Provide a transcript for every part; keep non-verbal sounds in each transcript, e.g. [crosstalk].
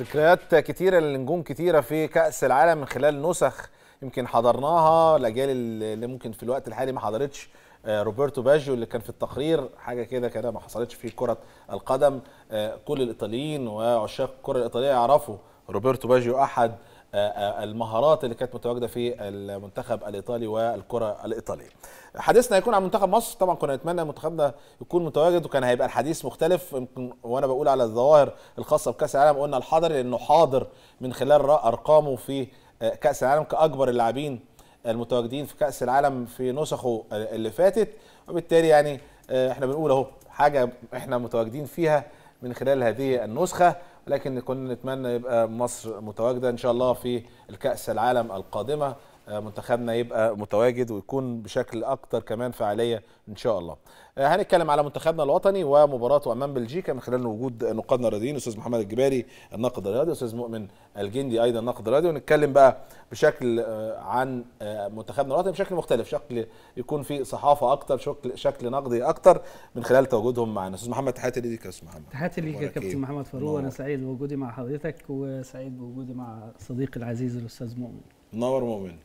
ذكريات كتيره لنجوم كتيره في كاس العالم من خلال نسخ يمكن حضرناها الاجيال اللي ممكن في الوقت الحالي ما حضرتش آه، روبرتو باجيو اللي كان في التقرير حاجه كده كده ما حصلتش في كره القدم آه، كل الايطاليين وعشاق الكره الايطاليه يعرفوا روبرتو باجيو احد المهارات اللي كانت متواجده في المنتخب الايطالي والكره الايطاليه. حديثنا هيكون عن منتخب مصر طبعا كنا نتمنى منتخبنا يكون متواجد وكان هيبقى الحديث مختلف يمكن وانا بقول على الظواهر الخاصه بكاس العالم قلنا الحاضر لانه حاضر من خلال ارقامه في كاس العالم كاكبر اللاعبين المتواجدين في كاس العالم في نسخه اللي فاتت وبالتالي يعني آه، احنا بنقول اهو حاجه احنا متواجدين فيها من خلال هذه النسخه لكن كنا نتمنى يبقى مصر متواجده ان شاء الله في الكاس العالم القادمه آه، منتخبنا يبقى متواجد ويكون بشكل اكتر كمان فعاليه ان شاء الله. آه، هنتكلم على منتخبنا الوطني ومباراته امام بلجيكا من خلال وجود نقادنا الرياضيين استاذ محمد الجباري الناقد الرياضي استاذ مؤمن الجندي ايضا ناقد رياضي ونتكلم بقى بشكل آه، عن منتخبنا الوطني بشكل مختلف شكل يكون في صحافه اكتر شكل شكل نقدي اكتر من خلال تواجدهم معنا استاذ محمد تحياتي ليك يا استاذ محمد تحياتي ليك يا كابتن إيه؟ محمد فاروق انا سعيد بوجودي مع حضرتك وسعيد بوجودي مع صديقي العزيز الاستاذ مؤمن نور مؤمن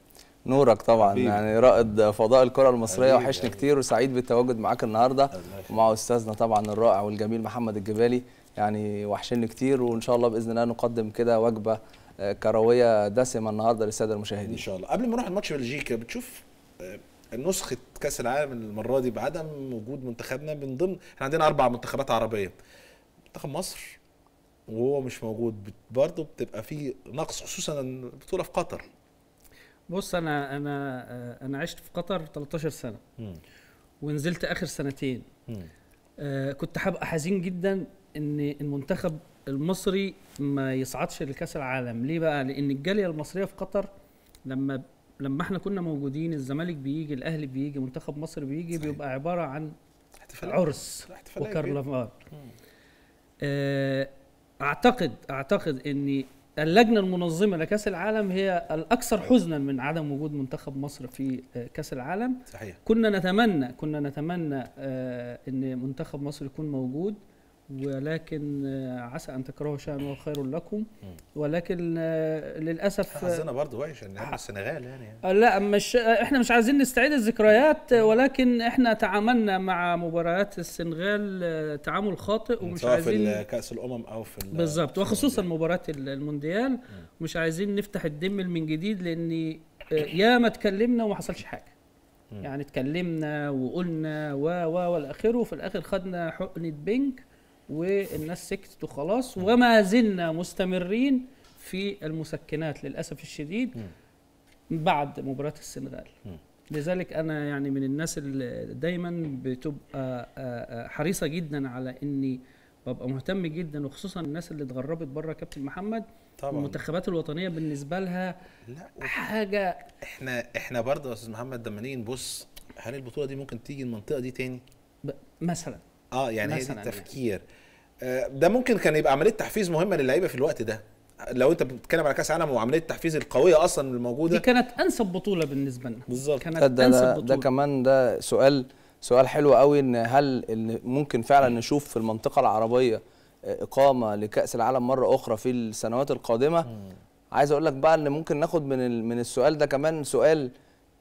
نورك طبعا حبيب. يعني رائد فضاء الكره المصريه وحشني كتير وسعيد بالتواجد معاك النهارده ومع استاذنا طبعا الرائع والجميل محمد الجبالي يعني وحشني كتير وان شاء الله باذن الله نقدم كده وجبه آه، كرويه دسمه النهارده للساده المشاهدين ان شاء الله قبل ما نروح الماتش بلجيكا بتشوف آه، نسخه كاس العالم المره دي بعدم وجود منتخبنا من ضمن احنا عندنا اربع منتخبات عربيه منتخب مصر وهو مش موجود برضه بتبقى في نقص خصوصا البطوله في قطر بص انا انا آه، انا عشت في قطر 13 سنه م. ونزلت اخر سنتين آه كنت هبقى حزين جدا ان المنتخب المصري ما يصعدش لكاس العالم ليه بقى لان الجاليه المصريه في قطر لما لما احنا كنا موجودين الزمالك بيجي الاهلي بيجي منتخب مصر بيجي صحيح. بيبقى عباره عن احتفال عرس وكرنفال آه، اعتقد اعتقد ان اللجنه المنظمه لكاس العالم هي الاكثر حزنا من عدم وجود منتخب مصر في آه، كاس العالم صحيح كنا نتمنى كنا نتمنى آه، ان منتخب مصر يكون موجود ولكن آه، عسى ان تكرهوا شيئا وهو خير لكم ولكن آه، للاسف آه، حظنا برضه وحش ان احنا السنغال يعني لا مش احنا مش عايزين نستعيد الذكريات ولكن احنا تعاملنا مع مباريات السنغال تعامل خاطئ ومش عايزين في كاس الامم او في بالظبط وخصوصا مباراه المونديال مش عايزين نفتح الدم من جديد لان ياما اتكلمنا وما حصلش حاجه يعني اتكلمنا وقلنا و و والى اخره وفي الاخر خدنا حقنه بنك والناس سكتت وخلاص وما زلنا مستمرين في المسكنات للاسف الشديد بعد مباراه السنغال لذلك انا يعني من الناس اللي دايما بتبقى آه، آه، حريصه جدا على اني ببقى مهتم جدا وخصوصا الناس اللي اتغربت بره كابتن محمد طبعا المنتخبات الوطنيه بالنسبه لها لا حاجه احنا احنا برضه يا استاذ محمد لما نيجي نبص هل البطوله دي ممكن تيجي المنطقه دي تاني؟ مثلا اه يعني هي يعني. التفكير آه، ده ممكن كان يبقى عمليه تحفيز مهمه للعيبه في الوقت ده لو انت بتتكلم على كاس عالم وعمليه التحفيز القويه اصلا الموجوده دي كانت انسب بطوله بالنسبه لنا بالظبط كانت ده انسب بطوله ده كمان ده سؤال سؤال حلو قوي ان هل إن ممكن فعلا نشوف في المنطقه العربيه آه، اقامه لكاس العالم مره اخرى في السنوات القادمه عايز اقول لك بقى ان ممكن ناخد من من السؤال ده كمان سؤال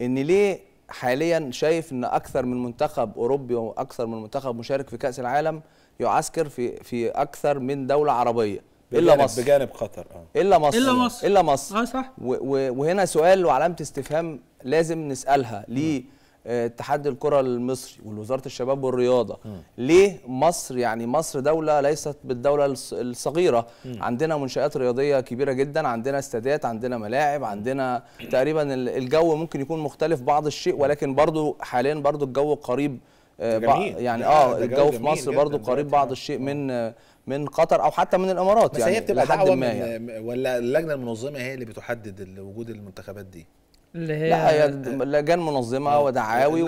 ان ليه حاليا شايف ان اكثر من منتخب اوروبي واكثر من منتخب مشارك في كاس العالم يعسكر في في اكثر من دوله عربيه الا مصر بجانب قطر اه الا مصر الا مصر الا مصر اه صح وهنا سؤال وعلامه استفهام لازم نسالها ليه آه، اتحاد الكره المصري ووزاره الشباب والرياضه ليه مصر يعني مصر دوله ليست بالدوله الصغيره عندنا منشات رياضيه كبيره جدا عندنا استادات عندنا ملاعب عندنا تقريبا الجو ممكن يكون مختلف بعض الشيء ولكن برضو حاليا برضو الجو قريب آه، جميل. يعني اه الجو في مصر برضو قريب بعض الشيء من آه، من قطر او حتى من الامارات بس يعني هي بتبقى يعني. ولا اللجنه المنظمه هي اللي بتحدد وجود المنتخبات دي اللي هي لا هي لجان منظمه آه. ودعاوي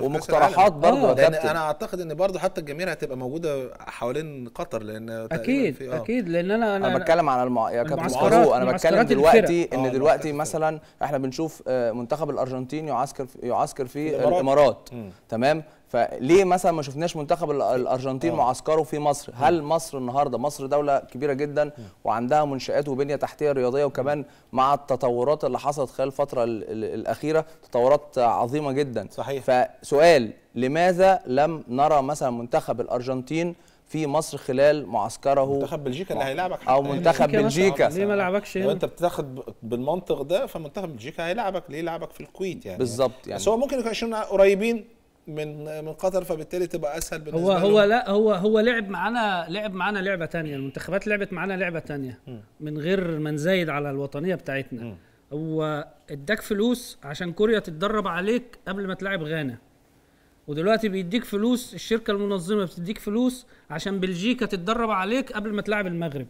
ومقترحات برضه يعني انا اعتقد ان برضه حتى الجميع هتبقى موجوده حوالين قطر لان اكيد في آه. اكيد لان انا انا, أنا بتكلم على المع... المعسكرات انا بتكلم دلوقتي الفرق. ان دلوقتي مثلا احنا بنشوف منتخب الارجنتين يعسكر في يعسكر في الامارات, الإمارات. تمام فليه مثلا ما شفناش منتخب الارجنتين أوه. معسكره في مصر هل آه. مصر النهارده مصر دوله كبيره جدا آه. وعندها منشات وبنيه تحتيه رياضيه آه. وكمان مع التطورات اللي حصلت خلال الفتره الاخيره تطورات عظيمه جدا صحيح فسؤال لماذا لم نرى مثلا منتخب الارجنتين في مصر خلال معسكره منتخب بلجيكا اللي هيلاعبك او منتخب بلجيكا ليه ما لعبكش هنا؟ وانت بتاخد بالمنطق ده فمنتخب بلجيكا هيلاعبك ليه لعبك في الكويت يعني بالظبط يعني بس هو ممكن يكون قريبين من من قطر فبالتالي تبقى اسهل بالنسبه هو هو لا هو هو لعب معانا لعب معانا لعبه تانية المنتخبات لعبت معانا لعبه تانية من غير ما نزايد على الوطنيه بتاعتنا هو اداك فلوس عشان كوريا تتدرب عليك قبل ما تلعب غانا ودلوقتي بيديك فلوس الشركه المنظمه بتديك فلوس عشان بلجيكا تتدرب عليك قبل ما تلعب المغرب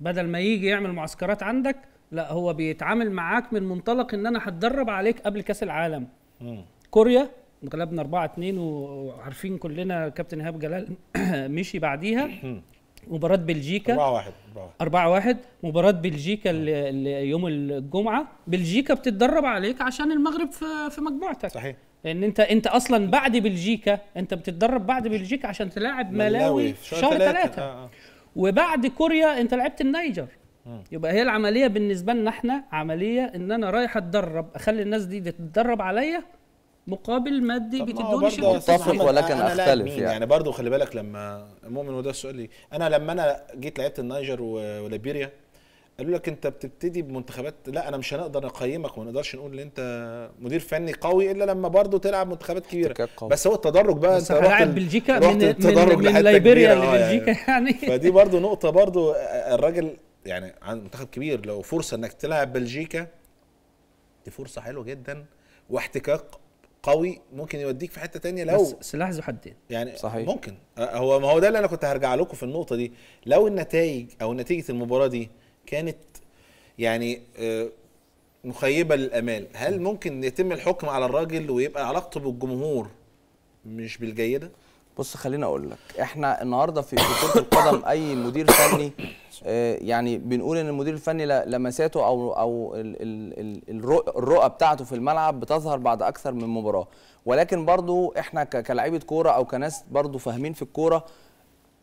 بدل ما يجي يعمل معسكرات عندك لا هو بيتعامل معاك من منطلق ان انا هتدرب عليك قبل كاس العالم كوريا غلبنا 4 2 وعارفين كلنا كابتن ايهاب جلال [clears throat] مشي بعديها [clears throat] مباراة بلجيكا 4 1 4 1 مباراة بلجيكا يوم الجمعة بلجيكا بتتدرب عليك عشان المغرب في في مجموعتك صحيح لان انت انت اصلا بعد بلجيكا انت بتتدرب بعد بلجيكا عشان تلاعب ملاوي في شهر ثلاثة آه،, آه. وبعد كوريا انت لعبت النيجر يبقى هي العمليه بالنسبه لنا احنا عمليه ان انا رايح اتدرب اخلي الناس دي تتدرب عليا مقابل مادي بتدوني شيء متفق ولكن اختلف يعني يعني برضه خلي بالك لما مؤمن وده السؤال انا لما انا جيت لعبت النيجر وليبيريا قالوا لك انت بتبتدي بمنتخبات لا انا مش هنقدر نقيمك وما نقدرش نقول ان انت مدير فني قوي الا لما برضه تلعب منتخبات كبيره بس هو التدرج بقى انت رحت بلجيكا رحت من التدرج من, من ليبيريا آه، لبلجيكا يعني, يعني [laughs] فدي برضه نقطه برضه الراجل يعني عن منتخب كبير لو فرصه انك تلعب بلجيكا دي فرصه حلوه جدا واحتكاك قوي ممكن يوديك في حته تانية لو بس سلاح ذو حدين يعني صحيح ممكن هو ما هو ده اللي انا كنت هرجع لكم في النقطه دي لو النتائج او نتيجه المباراه دي كانت يعني آه، مخيبه للامال هل ممكن يتم الحكم على الراجل ويبقى علاقته بالجمهور مش بالجيده بص خليني اقول لك احنا النهارده في كره القدم اي مدير فني آه، يعني بنقول ان المدير الفني لمساته او او الرؤى بتاعته في الملعب بتظهر بعد اكثر من مباراه ولكن برضو احنا كلاعيبه كوره او كناس برضو فاهمين في الكوره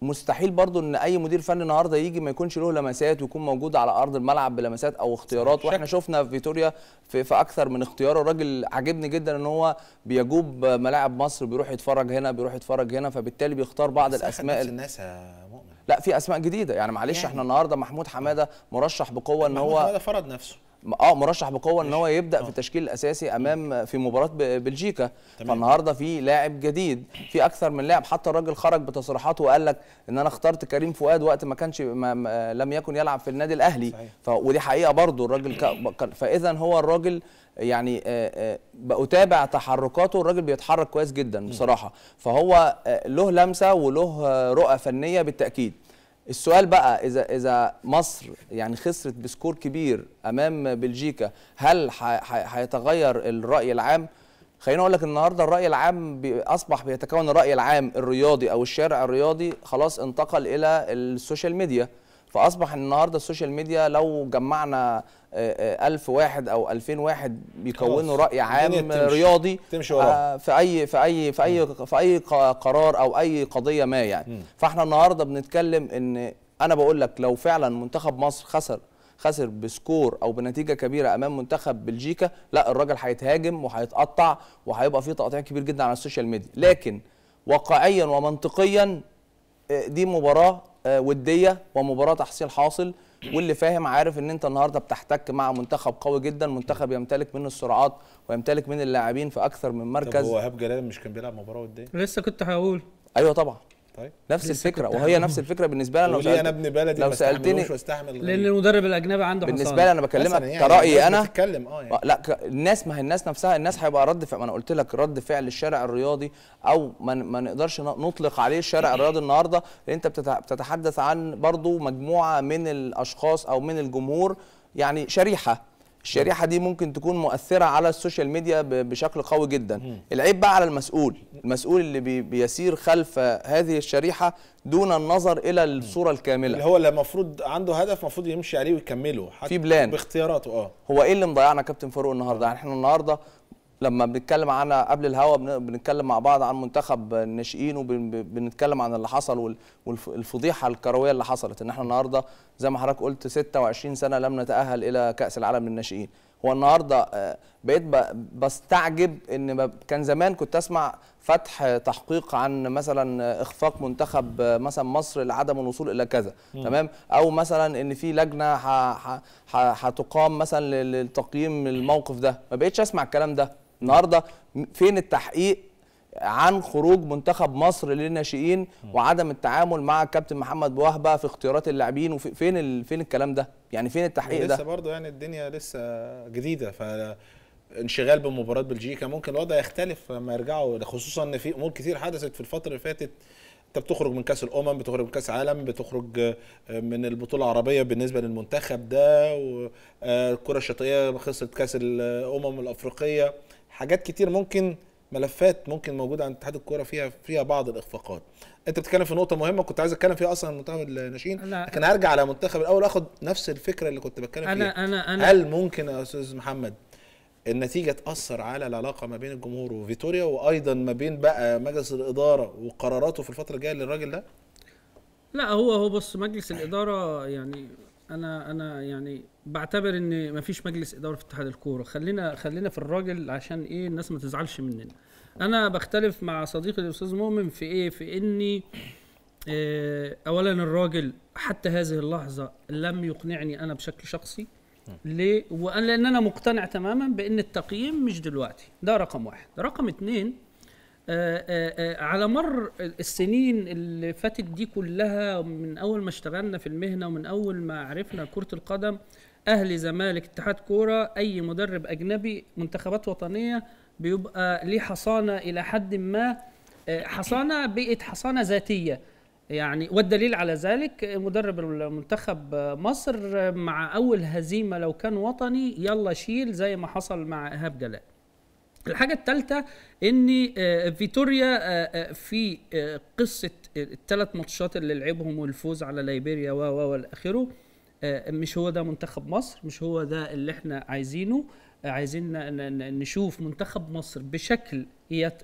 مستحيل برضو ان اي مدير فني النهارده يجي ما يكونش له لمسات ويكون موجود على ارض الملعب بلمسات او اختيارات واحنا شفنا في فيتوريا في, في اكثر من اختيار الراجل عاجبني جدا ان هو بيجوب ملاعب مصر بيروح يتفرج هنا بيروح يتفرج هنا فبالتالي بيختار بعض الاسماء الناس يا مؤمن لا في اسماء جديده يعني معلش يعني. احنا النهارده محمود حماده مرشح بقوه ان هو محمود حماده فرض نفسه اه مرشح بقوه ان هو يبدا في التشكيل آه. الاساسي امام في مباراه بلجيكا فالنهارده في لاعب جديد في اكثر من لاعب حتى الراجل خرج بتصريحاته وقال لك ان انا اخترت كريم فؤاد وقت ما كانش ما لم يكن يلعب في النادي الاهلي ف ودي حقيقه برضو الراجل فاذا هو الراجل يعني آه، آه، بتابع تحركاته الراجل بيتحرك كويس جدا بصراحه فهو له لمسه وله رؤى فنيه بالتاكيد السؤال بقى اذا اذا مصر يعني خسرت بسكور كبير امام بلجيكا هل هيتغير الراي العام خليني اقول لك النهارده الراي العام اصبح بيتكون الراي العام الرياضي او الشارع الرياضي خلاص انتقل الى السوشيال ميديا فاصبح النهارده السوشيال ميديا لو جمعنا آه، آه، ألف واحد او 2000 واحد بيكونوا راي عام تمشي. رياضي تمشي وراه. آه، في اي في اي في اي في اي قرار او اي قضيه ما يعني م. فاحنا النهارده بنتكلم ان انا بقول لك لو فعلا منتخب مصر خسر خسر بسكور او بنتيجه كبيره امام منتخب بلجيكا لا الراجل هيتهاجم وهيتقطع وهيبقى في تقطيع كبير جدا على السوشيال ميديا لكن واقعيا ومنطقيا دي مباراه آه، وديه ومباراه تحصيل حاصل واللي فاهم عارف ان انت النهارده بتحتك مع منتخب قوي جدا منتخب يمتلك من السرعات ويمتلك من اللاعبين في اكثر من مركز طب هو هاب جلال مش كان بيلعب مباراه وديه لسه كنت هقول ايوه طبعا طيب نفس الفكره وهي نفس الفكره بالنسبه لي لو سالتني انا ابن بلدي لو سالتني لان المدرب الاجنبي عنده حصان بالنسبه لي انا بكلمك يعني كرايي انا بتتكلم اه يعني. آه، لا الناس ما هي الناس نفسها الناس هيبقى رد فعل ما انا قلت لك رد فعل الشارع الرياضي او ما, ما نقدرش نطلق عليه الشارع الرياضي النهارده لان انت بتتحدث عن برضو مجموعه من الاشخاص او من الجمهور يعني شريحه الشريحه دي ممكن تكون مؤثره على السوشيال ميديا بشكل قوي جدا العيب بقى على المسؤول المسؤول اللي بيسير خلف هذه الشريحه دون النظر الى الصوره الكامله اللي هو اللي المفروض عنده هدف المفروض يمشي عليه ويكمله حتى في بلان باختياراته اه هو ايه اللي مضيعنا كابتن فاروق النهارده يعني احنا النهارده لما بنتكلم عن قبل الهوا بنتكلم مع بعض عن منتخب الناشئين وبنتكلم عن اللي حصل والفضيحه الكرويه اللي حصلت ان احنا النهارده زي ما حضرتك قلت 26 سنه لم نتاهل الى كاس العالم للناشئين هو النهارده آه، بقيت بستعجب ان كان زمان كنت اسمع فتح تحقيق عن مثلا اخفاق منتخب آه، مثلا مصر لعدم الوصول الى كذا تمام او مثلا ان في لجنه هتقام مثلا لتقييم الموقف ده ما بقيتش اسمع الكلام ده النهارده فين التحقيق عن خروج منتخب مصر للناشئين وعدم التعامل مع الكابتن محمد بوهبه في اختيارات اللاعبين وفين ال... فين الكلام ده يعني فين التحقيق ده لسه برضه يعني الدنيا لسه جديده ف انشغال بمباراه بلجيكا ممكن الوضع يختلف لما يرجعوا خصوصا ان في امور كتير حدثت في الفتره اللي فاتت انت بتخرج من كاس الامم بتخرج من كاس عالم بتخرج آه، من البطوله العربيه بالنسبه للمنتخب ده والكره آه، الشاطئيه خسرت كاس الامم الافريقيه حاجات كتير ممكن ملفات ممكن موجوده عند اتحاد الكوره فيها فيها بعض الاخفاقات انت بتتكلم في نقطه مهمه كنت عايز اتكلم فيها اصلا منتخب الناشئين لكن هرجع على منتخب الاول اخد نفس الفكره اللي كنت بتكلم أنا فيها أنا أنا هل ممكن يا استاذ محمد النتيجه تاثر على العلاقه ما بين الجمهور وفيتوريا وايضا ما بين بقى مجلس الاداره وقراراته في الفتره الجايه للراجل ده لا هو هو بص مجلس الاداره يعني انا انا يعني بعتبر ان مفيش مجلس اداره في اتحاد الكوره خلينا خلينا في الراجل عشان ايه الناس ما تزعلش مننا انا بختلف مع صديقي الاستاذ مؤمن في ايه في اني إيه اولا الراجل حتى هذه اللحظه لم يقنعني انا بشكل شخصي ليه؟ وأنا لان انا مقتنع تماما بان التقييم مش دلوقتي ده رقم واحد رقم اتنين آه، آه، آه، على مر السنين اللي فاتت دي كلها من اول ما اشتغلنا في المهنه ومن اول ما عرفنا كره القدم اهلي زمالك اتحاد كوره اي مدرب اجنبي منتخبات وطنيه بيبقى ليه حصانه الى حد ما حصانه بقت حصانه ذاتيه يعني والدليل على ذلك مدرب المنتخب مصر مع اول هزيمه لو كان وطني يلا شيل زي ما حصل مع ايهاب جلال الحاجة الثالثة ان آه، فيتوريا آه، آه، في قصة الثلاث ماتشات اللي لعبهم والفوز على ليبيريا و و والى اخره مش هو ده منتخب مصر مش هو ده اللي احنا عايزينه عايزين نشوف منتخب مصر بشكل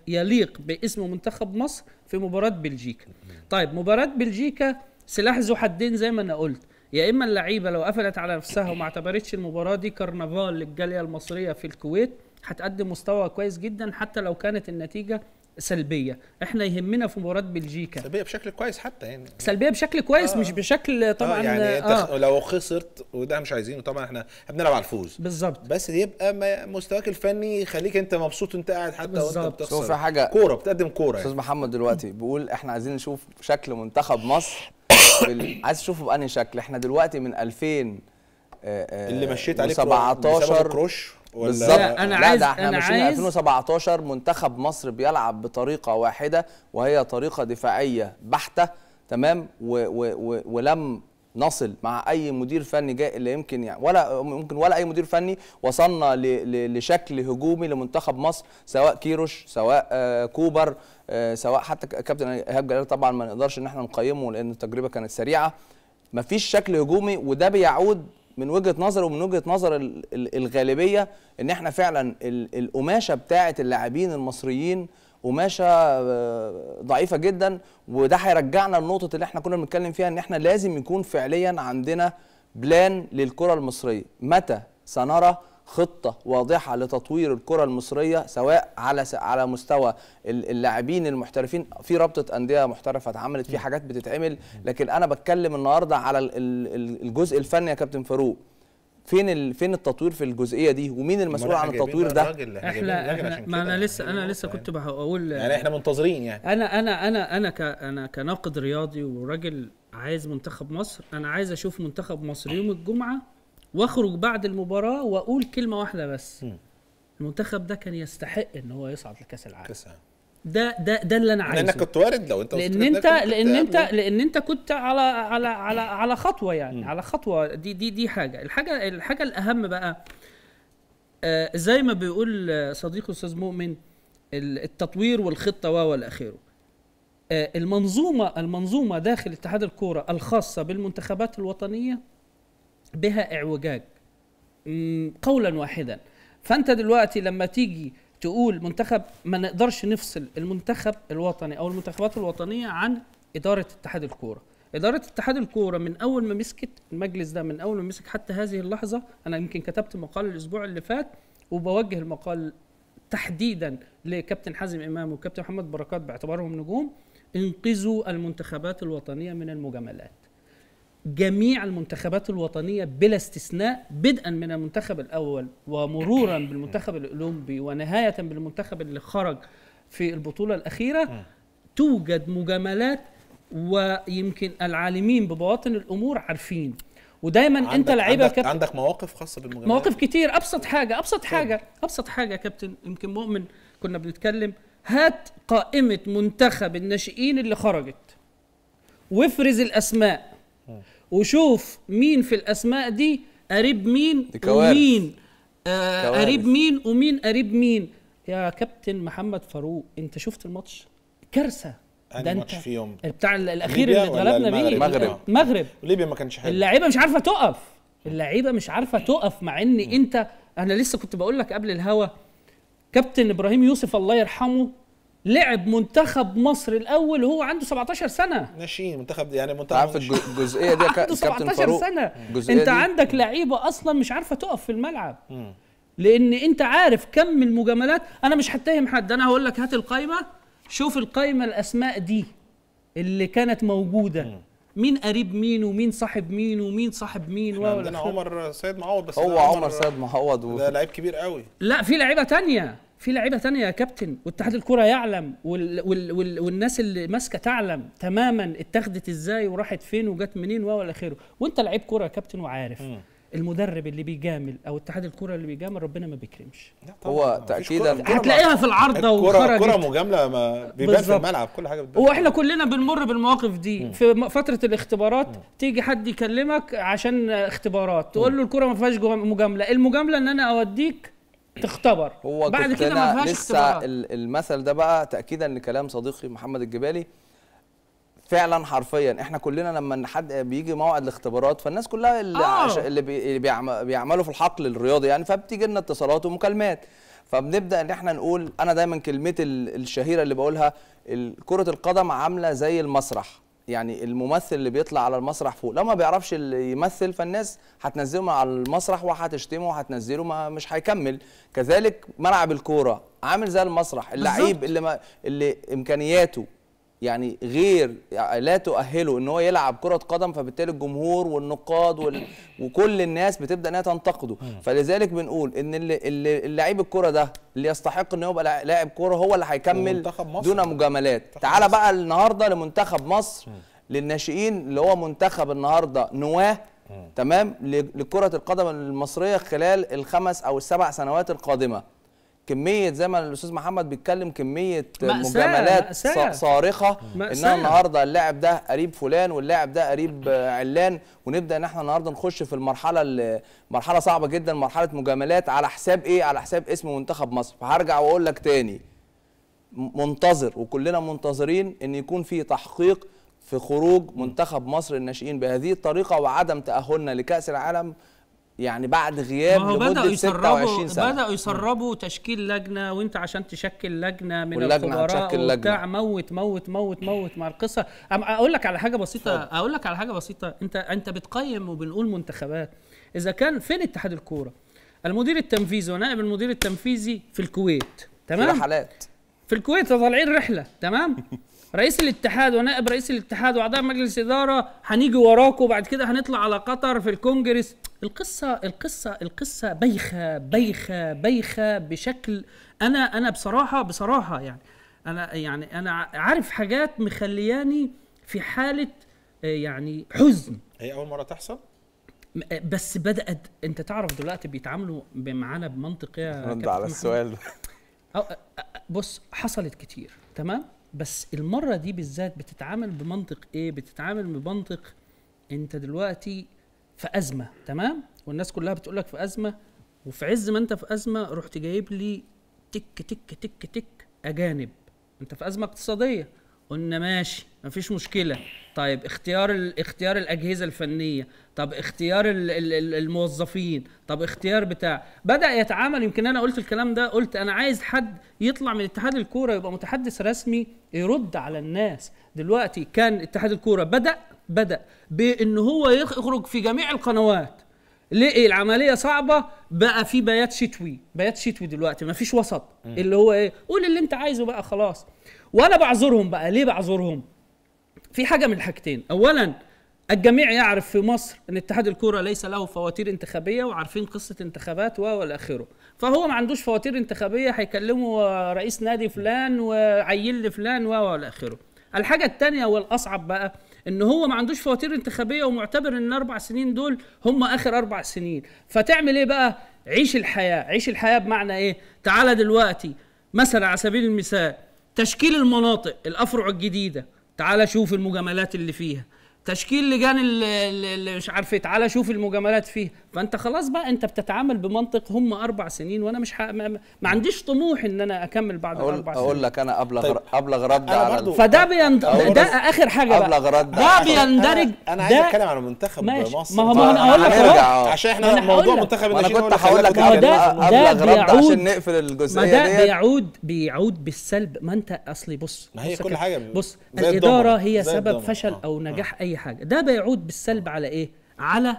يليق باسم منتخب مصر في مباراة بلجيكا طيب مباراة بلجيكا سلاح ذو حدين زي ما انا قلت يا اما اللعيبه لو قفلت على نفسها وما اعتبرتش المباراه دي كرنفال للجاليه المصريه في الكويت هتقدم مستوى كويس جدا حتى لو كانت النتيجه سلبيه احنا يهمنا في مباراه بلجيكا سلبيه بشكل كويس حتى يعني سلبيه بشكل كويس آه مش بشكل آه، طبعا آه يعني آه. آه لو خسرت وده مش عايزينه طبعا احنا بنلعب على الفوز بالظبط بس يبقى مستواك الفني يخليك انت مبسوط انت قاعد حتى بالزبط. وانت بتخسر في حاجه كوره بتقدم كوره استاذ يعني. محمد دلوقتي بيقول احنا عايزين نشوف شكل منتخب مصر بال... [coughs] عايز تشوفه بأني شكل احنا دلوقتي من 2000 آه، اللي مشيت عليه 17 كروش ولا بالظبط انا لا عايز احنا انا مشينا عايز 2017 منتخب مصر بيلعب بطريقه واحده وهي طريقه دفاعيه بحته تمام و و و ولم نصل مع اي مدير فني جاي اللي يمكن يعني ولا ممكن ولا اي مدير فني وصلنا لشكل هجومي لمنتخب مصر سواء كيروش سواء آه، كوبر آه، سواء حتى كابتن ايهاب جلال طبعا ما نقدرش ان احنا نقيمه لان التجربه كانت سريعه مفيش شكل هجومي وده بيعود من وجهه نظر ومن وجهه نظر الغالبيه ان احنا فعلا القماشه بتاعه اللاعبين المصريين قماشه آه، ضعيفه جدا وده هيرجعنا لنقطه اللي احنا كنا بنتكلم فيها ان احنا لازم يكون فعليا عندنا بلان للكره المصريه متى سنرى خطه واضحه لتطوير الكره المصريه سواء على س... على مستوى اللاعبين المحترفين في رابطه انديه محترفه اتعملت في حاجات بتتعمل لكن انا بتكلم النهارده على الجزء الفني يا كابتن فاروق فين ال... فين التطوير في الجزئيه دي ومين المسؤول عن التطوير ده راجل احنا, احنا ما انا لسه انا لسه كنت بقول يعني احنا منتظرين يعني انا انا انا انا ك... انا كناقد رياضي وراجل عايز منتخب مصر انا عايز اشوف منتخب مصر يوم الجمعه واخرج بعد المباراه واقول كلمه واحده بس المنتخب ده كان يستحق ان هو يصعد لكاس العالم ده ده ده اللي انا عايزه لانك كنت وارد لو انت لان انت لان انت لان انت كنت على على على على خطوه يعني م. على خطوه دي دي دي حاجه الحاجه الحاجه الاهم بقى آه زي ما بيقول صديقي استاذ مؤمن التطوير والخطه و والى اخره آه المنظومه المنظومه داخل اتحاد الكوره الخاصه بالمنتخبات الوطنيه بها اعوجاج قولا واحدا فانت دلوقتي لما تيجي تقول منتخب ما نقدرش نفصل المنتخب الوطني او المنتخبات الوطنيه عن اداره اتحاد الكوره اداره اتحاد الكوره من اول ما مسكت المجلس ده من اول ما مسك حتى هذه اللحظه انا يمكن كتبت مقال الاسبوع اللي فات وبوجه المقال تحديدا لكابتن حازم امام وكابتن محمد بركات باعتبارهم نجوم انقذوا المنتخبات الوطنيه من المجاملات جميع المنتخبات الوطنية بلا استثناء بدءا من المنتخب الأول ومرورا بالمنتخب الأولمبي ونهاية بالمنتخب اللي خرج في البطولة الأخيرة توجد مجاملات ويمكن العالمين ببواطن الأمور عارفين ودايما انت لعيبه كابتن عندك مواقف خاصه بالمجاملات مواقف كتير ابسط حاجه ابسط طيب. حاجه ابسط حاجه يا كابتن يمكن مؤمن كنا بنتكلم هات قائمه منتخب الناشئين اللي خرجت وافرز الاسماء وشوف مين في الاسماء دي قريب مين دي ومين آه قريب مين ومين قريب مين يا كابتن محمد فاروق انت شفت الماتش كارثه ده انت فيهم بتاع الاخير اللي اتغلبنا بيه المغرب المغرب ليبيا ما كانش حلو اللعيبه مش عارفه تقف اللعيبه مش عارفه تقف مع ان انت انا لسه كنت بقول لك قبل الهوا كابتن ابراهيم يوسف الله يرحمه لعب منتخب مصر الاول وهو عنده 17 سنه ناشئين منتخب يعني منتخب عارف الجزئيه دي عنده 17 فاروق. سنه انت دي. عندك لعيبه اصلا مش عارفه تقف في الملعب م. لان انت عارف كم المجاملات انا مش هتهم حد انا هقول لك هات القايمه شوف القايمه الاسماء دي اللي كانت موجوده م. مين قريب مين ومين صاحب مين ومين صاحب مين ولا عندنا عمر سيد معوض بس هو عمر, عمر سيد معوض ده لعيب كبير قوي لا في لعيبه تانية في لعيبه تانية يا كابتن واتحاد الكره يعلم وال وال وال والناس اللي ماسكه تعلم تماما اتخذت ازاي وراحت فين وجت منين والى اخره وانت لعيب كره يا كابتن وعارف م. المدرب اللي بيجامل او اتحاد الكره اللي بيجامل ربنا ما بيكرمش هو تاكيدا هتلاقيها في العارضه والكره الكره مجامله ما بيبان في الملعب كل حاجه بتبان واحنا كلنا بنمر بالمواقف دي م. في فتره الاختبارات م. تيجي حد يكلمك عشان اختبارات تقول له الكره ما فيهاش مجامله المجامله ان انا اوديك تختبر هو بعد كده ما فيهاش لسه اختبارات. المثل ده بقى تاكيدا لكلام صديقي محمد الجبالي فعلا حرفيا احنا كلنا لما حد بيجي موعد الاختبارات فالناس كلها اللي, آه. عش... اللي بي... بيعملوا في الحقل الرياضي يعني فبتيجي لنا اتصالات ومكالمات فبنبدا ان احنا نقول انا دايما كلمتي الشهيره اللي بقولها كره القدم عامله زي المسرح يعني الممثل اللي بيطلع على المسرح فوق لو ما بيعرفش اللي يمثل فالناس هتنزله على المسرح وهتشتمه وهتنزله ما مش هيكمل كذلك ملعب الكوره عامل زي المسرح اللعيب اللي ما اللي امكانياته يعني غير يعني لا تؤهله ان هو يلعب كره قدم فبالتالي الجمهور والنقاد وال... وكل الناس بتبدا انها تنتقده فلذلك بنقول ان اللي اللعيب الكره ده اللي يستحق ان هو يبقى لاعب كوره هو اللي هيكمل دون مجاملات تعال بقى النهارده لمنتخب مصر للناشئين اللي هو منتخب النهارده نواه تمام لكره القدم المصريه خلال الخمس او السبع سنوات القادمه كميه زي ما الاستاذ محمد بيتكلم كميه مجاملات صارخه مأساة. انها النهارده اللاعب ده قريب فلان واللاعب ده قريب علان ونبدا ان احنا النهارده نخش في المرحله مرحله صعبه جدا مرحله مجاملات على حساب ايه على حساب اسم منتخب مصر فهرجع واقول لك تاني منتظر وكلنا منتظرين ان يكون في تحقيق في خروج منتخب مصر الناشئين بهذه الطريقه وعدم تاهلنا لكاس العالم يعني بعد غياب ما هو بدأوا يسربوا سنة. بدأوا يسربوا تشكيل لجنة وانت عشان تشكل لجنة من الخبراء وبتاع موت موت موت موت مع القصة اقول لك على حاجة بسيطة اقول لك على حاجة بسيطة انت انت بتقيم وبنقول منتخبات اذا كان فين اتحاد الكورة المدير التنفيذي ونائب المدير التنفيذي في الكويت تمام في رحلات في الكويت طالعين رحلة تمام [laughs] رئيس الاتحاد ونائب رئيس الاتحاد واعضاء مجلس اداره هنيجي وراكم وبعد كده هنطلع على قطر في الكونجرس القصه القصه القصه بايخه بايخه بايخه بشكل انا انا بصراحه بصراحه يعني انا يعني انا عارف حاجات مخلياني في حاله آه، يعني حزن هي اول مره تحصل بس بدات انت تعرف دلوقتي بيتعاملوا معانا بمنطق يا رد على السؤال آه، آه، بص حصلت كتير تمام بس المره دي بالذات بتتعامل بمنطق ايه بتتعامل بمنطق انت دلوقتي في ازمه تمام والناس كلها بتقول لك في ازمه وفي عز ما انت في ازمه رحت جايب لي تك تك تك تك اجانب انت في ازمه اقتصاديه قلنا ماشي مفيش مشكله طيب اختيار ال... اختيار الاجهزه الفنيه طب اختيار ال... ال... الموظفين طب اختيار بتاع بدا يتعامل يمكن انا قلت الكلام ده قلت انا عايز حد يطلع من اتحاد الكوره يبقى متحدث رسمي يرد على الناس دلوقتي كان اتحاد الكوره بدا بدا بان هو يخرج في جميع القنوات ليه العمليه صعبه بقى في بيات شتوي بيات شتوي دلوقتي مفيش وسط اللي هو ايه قول اللي انت عايزه بقى خلاص وانا بعذرهم بقى ليه بعذرهم في حاجه من الحاجتين اولا الجميع يعرف في مصر ان اتحاد الكوره ليس له فواتير انتخابيه وعارفين قصه انتخابات و والى اخره فهو ما عندوش فواتير انتخابيه هيكلموا رئيس نادي فلان وعيل لفلان و والى اخره الحاجه الثانيه والاصعب بقى ان هو ما عندوش فواتير انتخابيه ومعتبر ان اربع سنين دول هم اخر اربع سنين فتعمل ايه بقى عيش الحياه عيش الحياه بمعنى ايه تعالى دلوقتي مثلا على سبيل المثال تشكيل المناطق الافرع الجديده تعال شوف المجاملات اللي فيها تشكيل لجان اللي مش عارف إيه، تعالى شوف المجاملات فيه فانت خلاص بقى انت بتتعامل بمنطق هم اربع سنين وانا مش ما... ما عنديش طموح ان انا اكمل بعد أقول الاربع سنين اقول لك انا ابلغ طيب. ابلغ رد على فده بيند... ده اخر حاجه بقى ابلغ رد ده بيندرج انا, أنا عايز اتكلم على منتخب مصر ما هو ما انا اقول لك عشان احنا موضوع منتخب انا كنت هقول لك ابلغ رد عشان نقفل الجزئيه دي ما ده بيعود بيعود بالسلب ما انت اصلي بص ما هي كل حاجه بص الاداره هي سبب فشل آه. او نجاح آه. اي اي حاجه ده بيعود بالسلب على ايه على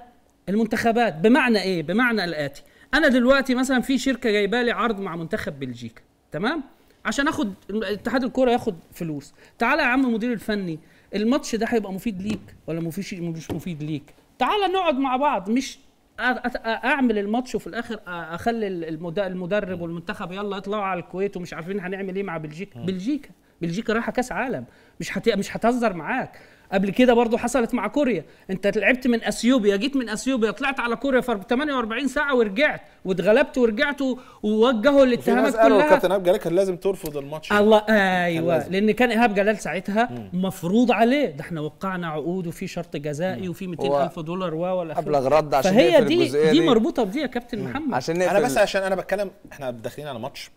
المنتخبات بمعنى ايه بمعنى الاتي انا دلوقتي مثلا في شركه جايبه لي عرض مع منتخب بلجيكا تمام عشان اخد اتحاد الكوره ياخد فلوس تعالى يا عم المدير الفني الماتش ده هيبقى مفيد ليك ولا مفيش مش مفيد ليك تعالى نقعد مع بعض مش اعمل الماتش وفي الاخر اخلي المدرب والمنتخب يلا يطلعوا على الكويت ومش عارفين هنعمل ايه مع بلجيكا بلجيكا بلجيكا رايحه كاس عالم مش حتي... مش هتهزر معاك قبل كده برضه حصلت مع كوريا انت لعبت من اثيوبيا جيت من اثيوبيا طلعت على كوريا في 48 ساعه ورجعت واتغلبت ورجعت ووجهوا الاتهامات كلها كابتن ايهاب جلال كان لازم ترفض الماتش الله ايوه لان كان ايهاب جلال ساعتها مم. مفروض عليه ده احنا وقعنا عقود وفي شرط جزائي مم. وفي 200,000 دولار و ولا ابلغ رد عشان فهي دي دي, دي مربوطه بدي يا كابتن مم. محمد عشان انا بس عشان انا بتكلم احنا داخلين على ماتش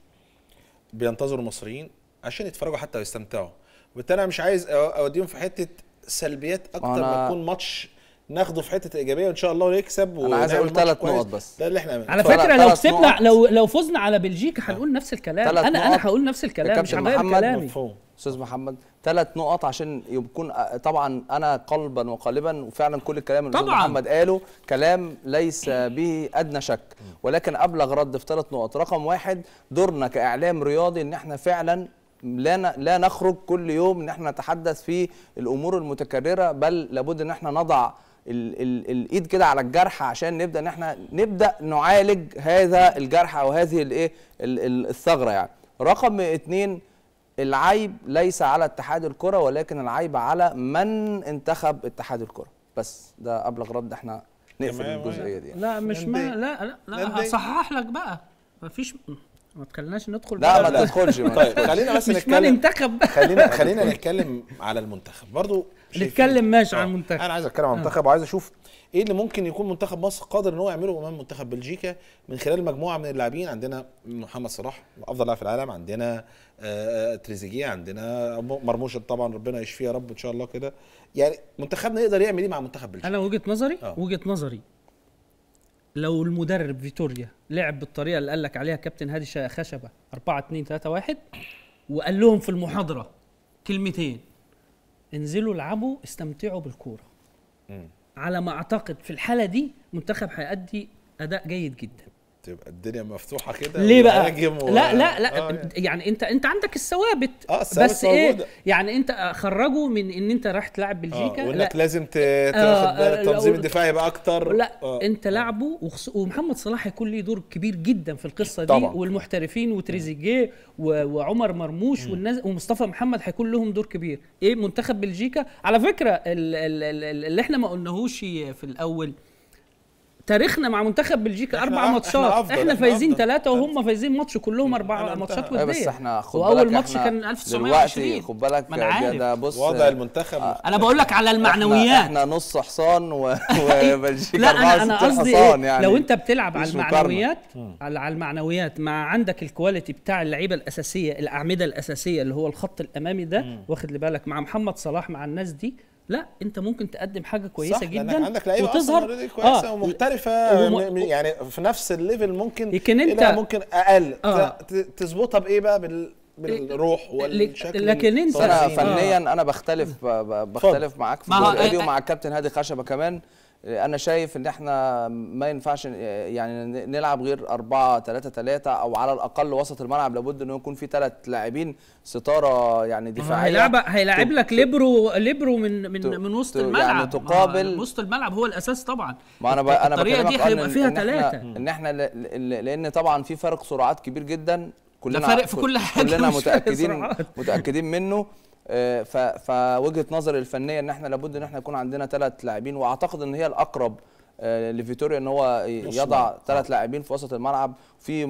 بينتظروا المصريين عشان يتفرجوا حتى ويستمتعوا وبالتالي انا مش عايز اوديهم في حته سلبيات اكتر ما يكون ماتش ناخده في حته ايجابيه وان شاء الله يكسب انا عايز اقول ثلاث نقط بس ده اللي احنا على فكره لو كسبنا لو لو فزنا على بلجيكا هنقول آه. نفس الكلام انا انا هقول نفس الكلام مش هغير كلامي مفهوم استاذ محمد ثلاث نقط عشان يكون آه، طبعا انا قلبا وقالبا وفعلا كل الكلام اللي محمد قاله كلام ليس به ادنى شك ولكن ابلغ رد في ثلاث نقط رقم واحد دورنا كاعلام رياضي ان احنا فعلا لا لا نخرج كل يوم ان احنا نتحدث في الامور المتكرره بل لابد ان احنا نضع الايد كده على الجرح عشان نبدا ان احنا نبدا نعالج هذا الجرح او هذه الايه الثغره يعني رقم اثنين العيب ليس على اتحاد الكره ولكن العيب على من انتخب اتحاد الكره بس ده ابلغ رد احنا نقفل الجزئيه دي يعني. لا مش ما لا لا, لا هصحح لك بقى مفيش ما تخليناش ندخل لا ما تدخلش [laughs] طيب خلينا بس نتكلم مش منتخب [laughs] خلينا خلينا نتكلم على المنتخب برضو نتكلم ماشي آه. على المنتخب انا عايز اتكلم عن آه. المنتخب وعايز اشوف ايه اللي ممكن يكون منتخب مصر قادر ان هو يعمله امام منتخب بلجيكا من خلال مجموعه من اللاعبين عندنا محمد صلاح افضل لاعب في العالم عندنا آه، تريزيجيه عندنا مرموش طبعا ربنا يشفيه يا رب ان شاء الله كده يعني منتخبنا يقدر يعمل ايه مع منتخب بلجيكا انا وجهه نظري آه. وجهه نظري لو المدرب فيتوريا لعب بالطريقه اللي قال لك عليها كابتن هادي خشبه 4 2 3 1 وقال لهم في المحاضره كلمتين انزلوا العبوا استمتعوا بالكوره على ما اعتقد في الحاله دي منتخب هيأدي اداء جيد جدا تبقى الدنيا مفتوحه كده ليه بقى؟ و... لا لا لا آه يعني. يعني انت انت عندك الثوابت آه الثوابت بس إيه؟ موجودة. ايه يعني انت خرجوا من ان انت رايح تلعب آه، بلجيكا آه وانك لا. لازم آه، تاخد آه، بالك التنظيم الدفاعي بقى اكتر لا آه. انت لعبه وخص... ومحمد صلاح هيكون ليه دور كبير جدا في القصه دي طبعا. والمحترفين وتريزيجيه و... وعمر مرموش م. والناس ومصطفى محمد هيكون لهم دور كبير ايه منتخب بلجيكا على فكره اللي احنا ما قلناهوش في الاول تاريخنا مع منتخب بلجيكا اربع ماتشات احنا, احنا فايزين ثلاثه وهم فايزين ماتش كلهم اربع ماتشات وديه بس احنا خد بالك واول ماتش كان 1920 خد بالك ده بص وضع المنتخب انا بقول لك على المعنويات احنا, احنا نص حصان [laughs] وبلجيكا لا انا انا قصدي إيه؟ يعني لو انت بتلعب على المعنويات على المعنويات مع عندك الكواليتي بتاع اللعيبه الاساسيه الاعمده الاساسيه اللي هو الخط الامامي ده واخد بالك مع محمد صلاح مع الناس دي لا انت ممكن تقدم حاجه كويسه صح جدا عندك لعيبه وتظهر كويسه آه ومحترفه وم... يعني, يعني في نفس الليفل ممكن يمكن انت ممكن اقل آه تظبطها بايه بقى بال... بالروح والشكل لكن انت انا فنيا آه. انا بختلف بختلف معاك في الفيديو مع ومع الكابتن هادي خشبه كمان انا شايف ان احنا ما ينفعش يعني نلعب غير 4 3 3 او على الاقل وسط الملعب لابد انه يكون في ثلاث لاعبين ستاره يعني دفاعيه هيلعب هيلاعب لك ليبرو ليبرو من من من وسط يعني الملعب يعني تقابل وسط الملعب هو الاساس طبعا ما انا انا الطريقه دي هيبقى فيها ثلاثه ان احنا لان طبعا في فرق سرعات كبير جدا كلنا ده في كل حاجه كلنا متاكدين متاكدين منه آه، فوجهه نظري الفنيه ان احنا لابد ان احنا يكون عندنا ثلاث لاعبين واعتقد ان هي الاقرب آه، لفيتوريا ان هو يضع ثلاث لاعبين في وسط الملعب في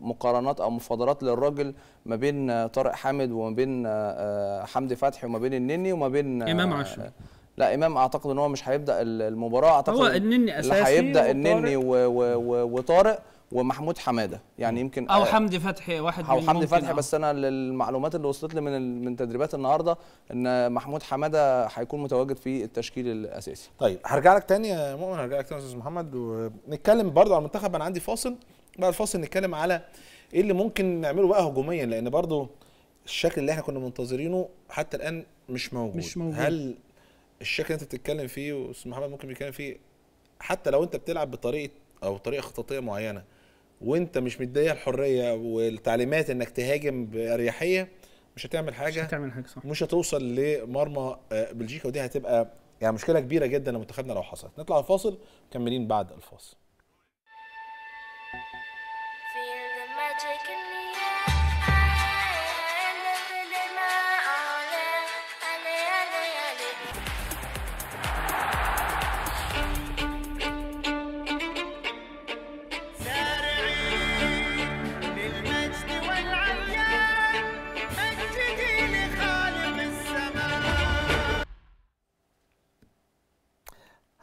مقارنات او مفاضلات للراجل ما بين آه، طارق حامد وما بين حمدي فتحي وما بين النني وما بين امام عاشور لا امام اعتقد ان هو مش هيبدا المباراه اعتقد هو النني اساسي هيبدا النني وطارق ومحمود حماده يعني يمكن او آه، حمدي فتحي واحد او حمدي فتحي آه. بس انا للمعلومات اللي وصلت لي من من تدريبات النهارده ان محمود حماده هيكون متواجد في التشكيل الاساسي طيب هرجع لك تاني يا مؤمن هرجع لك تاني يا استاذ محمد ونتكلم برضه على المنتخب انا عندي فاصل بعد الفاصل نتكلم على ايه اللي ممكن نعمله بقى هجوميا لان برضه الشكل اللي احنا كنا منتظرينه حتى الان مش موجود مش موجود هل الشكل اللي انت بتتكلم فيه واستاذ محمد ممكن بيتكلم فيه حتى لو انت بتلعب بطريقه او طريقه خططيه معينه وانت مش مديها الحريه والتعليمات انك تهاجم باريحيه مش هتعمل حاجه مش هتعمل حاجه صح مش هتوصل لمرمى آه، بلجيكا ودي هتبقى يعني مشكله كبيره جدا لمنتخبنا لو حصلت نطلع الفاصل مكملين بعد الفاصل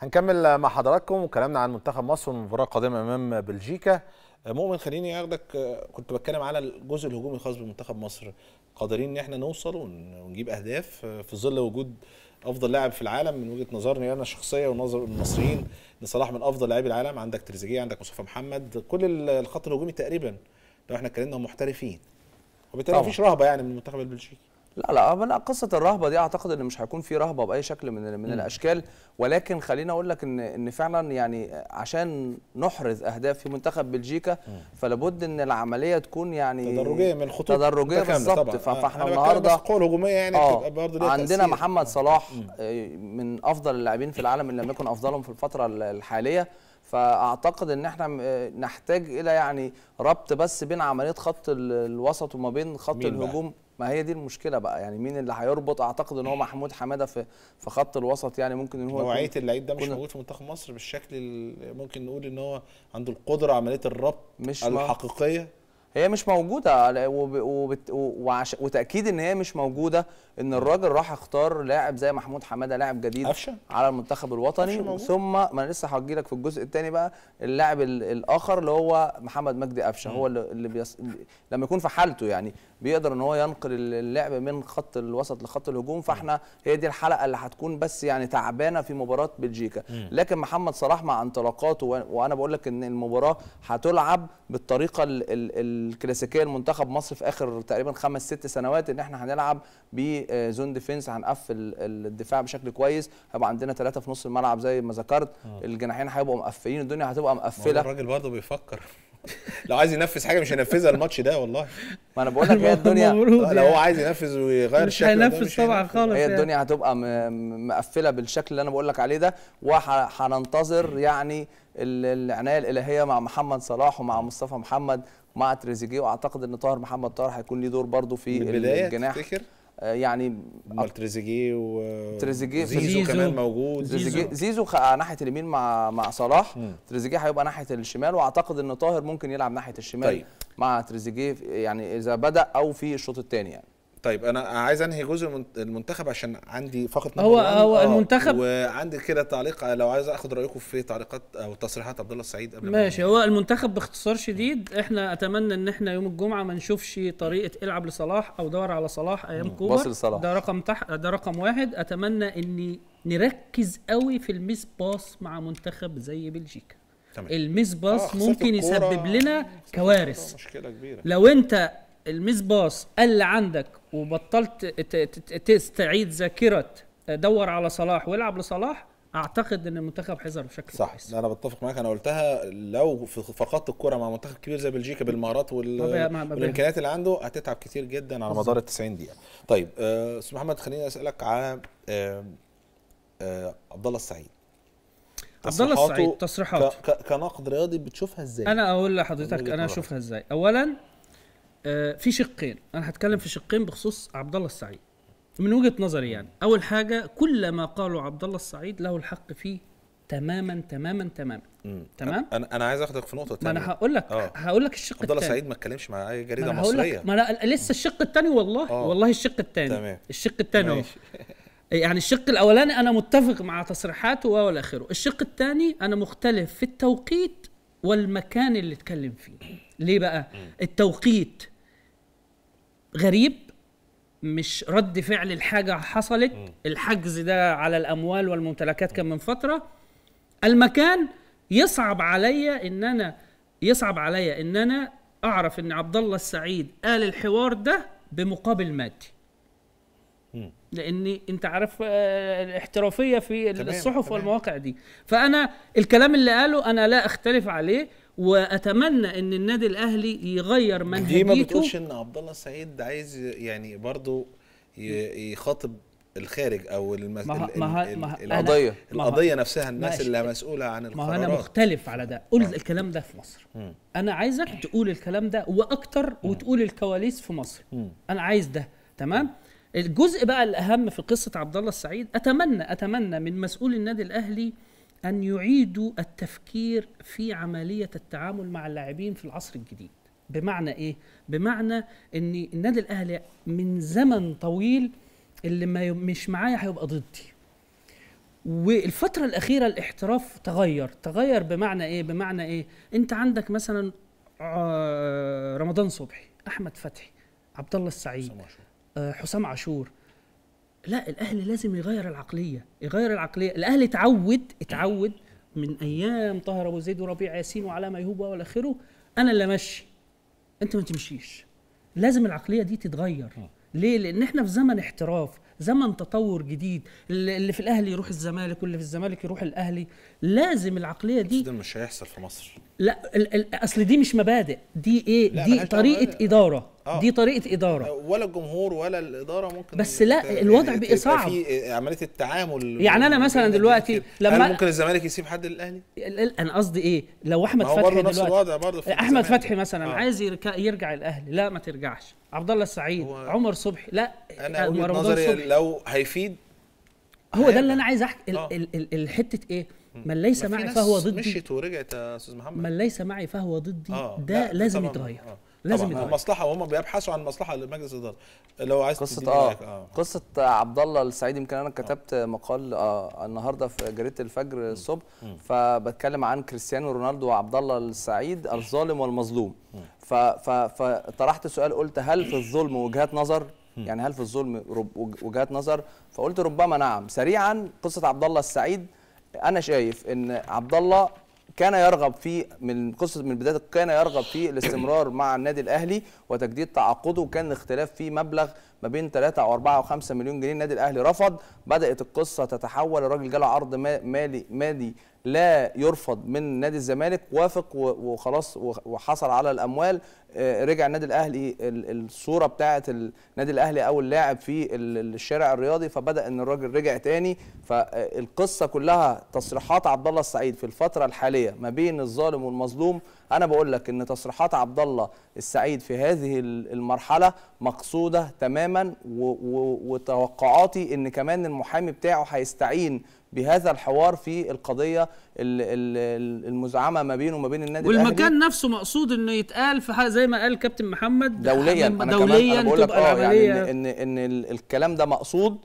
هنكمل مع حضراتكم وكلامنا عن منتخب مصر والمباراه القادمه امام بلجيكا مؤمن خليني اخدك كنت بتكلم على الجزء الهجومي الخاص بمنتخب مصر قادرين ان احنا نوصل ونجيب اهداف في ظل وجود افضل لاعب في العالم من وجهه نظرني انا الشخصيه ونظر المصريين ان صلاح من افضل لاعبي العالم عندك تريزيجيه عندك مصطفى محمد كل الخط الهجومي تقريبا لو احنا اتكلمنا محترفين وبالتالي مفيش رهبه يعني من المنتخب البلجيكي لا لا انا قصه الرهبه دي اعتقد ان مش هيكون في رهبه باي شكل من من م. الاشكال ولكن خليني اقول لك ان ان فعلا يعني عشان نحرز اهداف في منتخب بلجيكا م. فلابد ان العمليه تكون يعني تدرجيه من الخطوط تدرجيه بالظبط آه، فاحنا أنا النهارده هجوميه يعني آه برضه عندنا تأثير. محمد صلاح م. آه، من افضل اللاعبين في العالم ان لم يكن افضلهم في الفتره الحاليه فاعتقد ان احنا نحتاج الى يعني ربط بس بين عمليه خط الوسط وما بين خط الهجوم بقى؟ ما هي دي المشكله بقى يعني مين اللي هيربط اعتقد ان هو محمود حماده في في خط الوسط يعني ممكن ان هو نوعيه اللعيب ده مش موجود في منتخب مصر بالشكل اللي ممكن نقول ان هو عنده القدره عمليه الربط مش الحقيقيه هي مش موجوده وبت... وعش... وتاكيد ان هي مش موجوده ان الراجل راح اختار لاعب زي محمود حماده لاعب جديد أفشا. على المنتخب الوطني ثم ما انا لسه هجي لك في الجزء الثاني بقى اللاعب ال... الاخر اللي هو محمد مجدي قفشه هو اللي بيص... لما يكون في حالته يعني بيقدر ان هو ينقل اللعب من خط الوسط لخط الهجوم فاحنا هي دي الحلقه اللي هتكون بس يعني تعبانه في مباراه بلجيكا لكن محمد صلاح مع انطلاقاته وانا بقول لك ان المباراه هتلعب بالطريقه الكلاسيكيه لمنتخب مصر في اخر تقريبا خمس ست سنوات ان احنا هنلعب بزون آه، ديفنس هنقفل الدفاع بشكل كويس هيبقى عندنا ثلاثه في نص الملعب زي ما ذكرت آه. الجناحين هيبقوا مقفلين الدنيا هتبقى مقفله الراجل برضه بيفكر [laughs] لو عايز ينفذ حاجه مش هينفذها الماتش ده والله ما انا بقول لك هي [laughs] الدنيا لو هو يعني. عايز ينفذ ويغير مش هينفذ طبعا خالص هي يعني. الدنيا هتبقى مقفله بالشكل اللي انا بقول لك عليه ده وهننتظر يعني العنايه الالهيه مع محمد صلاح ومع مصطفى محمد ومع تريزيجيه واعتقد ان طاهر محمد طاهر هيكون ليه دور برضه في البدايه الجناح تفتكر؟ آه، يعني امال تريزيجيه و تريزيجيه زيزو كمان موجود زيزو, زيزو آه، ناحيه اليمين مع مع صلاح تريزيجيه هيبقى ناحيه الشمال واعتقد ان طاهر ممكن يلعب ناحيه الشمال طيب. مع تريزيجيه يعني اذا بدا او في الشوط الثاني يعني طيب انا عايز انهي جزء المنتخب عشان عندي فقط هو هو آه، المنتخب وعندي كده تعليق لو عايز اخد رايكم في تعليقات او تصريحات عبد الله السعيد قبل ماشي هو المنتخب باختصار شديد احنا اتمنى ان احنا يوم الجمعه ما نشوفش طريقه العب لصلاح او دور على صلاح ايام كوبا ده رقم تح... ده رقم واحد اتمنى ان نركز قوي في الميس باص مع منتخب زي بلجيكا تمام. الميس آه، باص ممكن يسبب لنا كوارث مشكله كبيره لو انت الميس باص قل عندك وبطلت تستعيد ذاكره دور على صلاح والعب لصلاح اعتقد ان المنتخب حذر بشكل صح كويس. انا بتفق معاك انا قلتها لو فقدت الكره مع منتخب كبير زي بلجيكا بالمهارات وال... والامكانيات اللي عنده هتتعب كتير جدا على مدار ال 90 دقيقه طيب آه، استاذ آه محمد خليني اسالك على آه آه عبد الله السعيد عبد الله السعيد تصريحاته ك... كنقد رياضي بتشوفها ازاي انا اقول لحضرتك انا اشوفها ازاي اولا آه، في شقين انا هتكلم في شقين بخصوص عبد الله السعيد من وجهه نظري يعني اول حاجه كل ما قاله عبد الله السعيد له الحق فيه تماما تماما تماما تمام انا انا عايز اخدك في نقطه ثانيه ما انا هقول لك آه. هقول لك الشق الثاني عبد الله سعيد ما اتكلمش مع اي جريده ما مصريه ما انا لسه الشق الثاني والله أوه. والله الشق الثاني تمام الشق الثاني [laughs] يعني الشق الاولاني انا متفق مع تصريحاته والى اخره الشق الثاني انا مختلف في التوقيت والمكان اللي اتكلم فيه ليه بقى التوقيت غريب مش رد فعل الحاجة حصلت الحجز ده على الأموال والممتلكات كان من فترة المكان يصعب عليا إن أنا يصعب عليا إن أنا أعرف إن عبد الله السعيد قال الحوار ده بمقابل مادي لان انت عارف آه، الاحترافيه في الصحف والمواقع دي فانا الكلام اللي قاله انا لا اختلف عليه واتمنى ان النادي الاهلي يغير منهجيته ما بتقولش ان عبد الله سعيد عايز يعني برضه يخاطب الخارج او ما ما ما القضيه القضيه نفسها الناس اللي مسؤوله عن القرارات ما انا مختلف على ده قول آه. الكلام ده في مصر م. انا عايزك تقول الكلام ده واكتر وتقول الكواليس في مصر م. انا عايز ده تمام الجزء بقى الاهم في قصه عبد الله السعيد اتمنى اتمنى من مسؤول النادي الاهلي أن يعيدوا التفكير في عملية التعامل مع اللاعبين في العصر الجديد بمعنى إيه؟ بمعنى أن النادي الأهلي من زمن طويل اللي ما مش معايا هيبقى ضدي والفترة الأخيرة الاحتراف تغير تغير بمعنى إيه؟ بمعنى إيه؟ أنت عندك مثلا آه، رمضان صبحي أحمد فتحي عبد الله السعيد حسام عاشور آه، لا الاهلي لازم يغير العقليه يغير العقليه الاهلي اتعود اتعود من ايام طاهر ابو زيد وربيع ياسين وعلامه يهوب والى اخره انا اللي امشي انت ما تمشيش لازم العقليه دي تتغير آه. ليه لان احنا في زمن احتراف زمن تطور جديد اللي في الاهلي يروح الزمالك واللي في الزمالك يروح الاهلي لازم العقليه دي ده مش هيحصل في مصر لا ال ال اصل دي مش مبادئ دي ايه دي طريقه اداره آه. دي طريقه اداره ولا الجمهور ولا الاداره ممكن بس لا الوضع بقى صعب في آه، عمليه التعامل يعني انا مثلا دلوقتي لما هل ممكن الزمالك يسيب حد للاهلي انا قصدي ايه لو احمد فتحي برضه نفس الوضع برضه احمد فتحي مثلا آه. عايز يرجع الاهلي لا ما ترجعش عبد الله السعيد عمر صبحي لا انا وجهه نظري لو هيفيد هو ده اللي انا عايز احكي آه. الحته ايه من ليس معي فهو ضدي مشيت ورجعت يا استاذ محمد من ليس معي فهو ضدي آه. ده لازم يتغير لازم طبعا آه. مصلحه وهم بيبحثوا عن مصلحه لمجلس الاداره لو عايز قصه آه. آه. قصه عبد الله السعيد يمكن انا كتبت آه. مقال آه النهارده في جريده الفجر الصبح فبتكلم عن كريستيانو رونالدو وعبد الله السعيد الظالم والمظلوم فطرحت سؤال قلت هل في الظلم وجهات نظر يعني هل في الظلم وجهات نظر فقلت ربما نعم سريعا قصه عبد الله السعيد انا شايف ان عبد الله كان يرغب في من قصه من بدايه كان يرغب في الاستمرار مع النادي الاهلي وتجديد تعاقده وكان اختلاف في مبلغ ما بين 3 او 4 او 5 مليون جنيه النادي الاهلي رفض بدات القصه تتحول الراجل جاله عرض مالي مالي لا يرفض من نادي الزمالك وافق وخلاص وحصل على الاموال آه، رجع النادي الاهلي الصوره بتاعه النادي الاهلي او اللاعب في الشارع الرياضي فبدا ان الراجل رجع تاني فالقصه كلها تصريحات عبد الله السعيد في الفتره الحاليه ما بين الظالم والمظلوم انا بقول لك ان تصريحات عبد الله السعيد في هذه المرحله مقصوده تماما وتوقعاتي ان كمان المحامي بتاعه هيستعين بهذا الحوار في القضيه المزعمه ما بينه وما بين النادي والمكان الاهلي والمكان نفسه مقصود انه يتقال في زي زي ما قال كابتن محمد دوليا انا دوليا كمان انا بقول لك اه يعني ان ان الكلام ده مقصود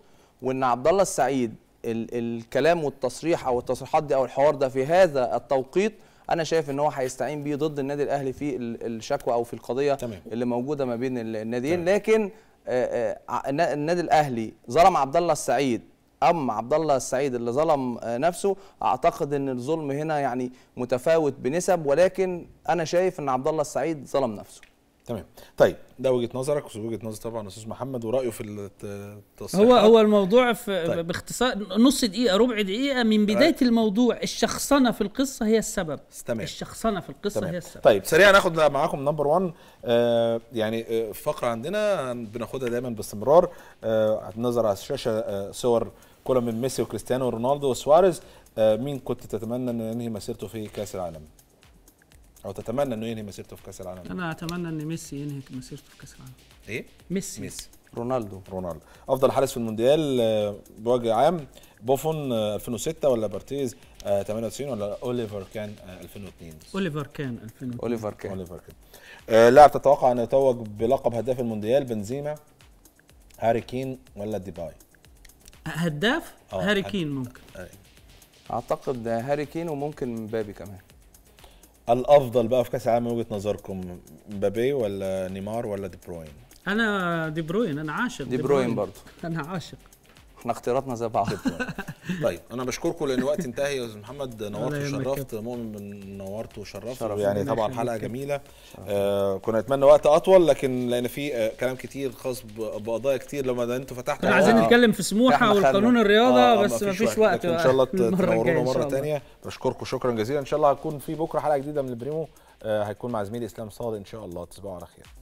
وان عبد الله السعيد ال الكلام والتصريح او التصريحات دي او الحوار ده في هذا التوقيت انا شايف ان هو هيستعين بيه ضد النادي الاهلي في الشكوى او في القضيه تمام. اللي موجوده ما بين الناديين لكن آه، آه، النادي الاهلي ظلم عبد الله السعيد ام عبد الله السعيد اللي ظلم آه، نفسه اعتقد ان الظلم هنا يعني متفاوت بنسب ولكن انا شايف ان عبد الله السعيد ظلم نفسه تمام طيب ده وجهه نظرك ووجهه نظر طبعا استاذ محمد ورايه في التصريح هو هو الموضوع في طيب. باختصار نص دقيقه ربع دقيقه من بدايه طيب. الموضوع الشخصنه في القصه هي السبب تمام الشخصنه في القصه تمام. هي السبب طيب سريعا ناخد معاكم نمبر 1 آه يعني آه فقره عندنا بناخدها دايما باستمرار آه نظر على الشاشه آه صور كره من ميسي وكريستيانو ورونالدو وسواريز آه، مين كنت تتمنى انه ينهي مسيرته في كاس العالم؟ او تتمنى انه ينهي مسيرته في كاس العالم؟ انا اتمنى ان ميسي ينهي مسيرته في كاس العالم. ايه؟ ميسي ميسي رونالدو رونالدو افضل حارس في المونديال آه، بوجه عام بوفون 2006 آه، ولا بارتيز 98 ولا اوليفر كان 2002 اوليفر كان 2002 اوليفر كان اوليفر كان لاعب تتوقع ان يتوج بلقب هداف المونديال بنزيما هاري كين ولا ديباي هداف آه، هاري كين ممكن اعتقد هاري كين وممكن مبابي كمان الافضل بقى في كاس العالم من وجهه نظركم مبابي ولا نيمار ولا دي بروين انا دي بروين انا عاشق دي, دي بروين, بروين برضه [laughs] انا عاشق احنا اختياراتنا زي بعض [laughs] طيب انا بشكركم لان الوقت انتهى يا استاذ محمد نورت وشرفت مؤمن نورت وشرفت يعني طبعا حلقه جميله آه كنا نتمنى وقت اطول لكن لان في آه كلام كتير خاص بقضايا كتير لما انتوا فتحتوا احنا عايزين آه، نتكلم في سموحه والقانون الرياضه آه, آه، بس ما فيش وقت [laughs] ان شاء الله تنورونا مره ثانيه بشكركم شكرا جزيلا ان شاء الله هتكون في بكره حلقه جديده من البريمو آه، هيكون مع زميلي اسلام صادق ان شاء الله تصبحوا على خير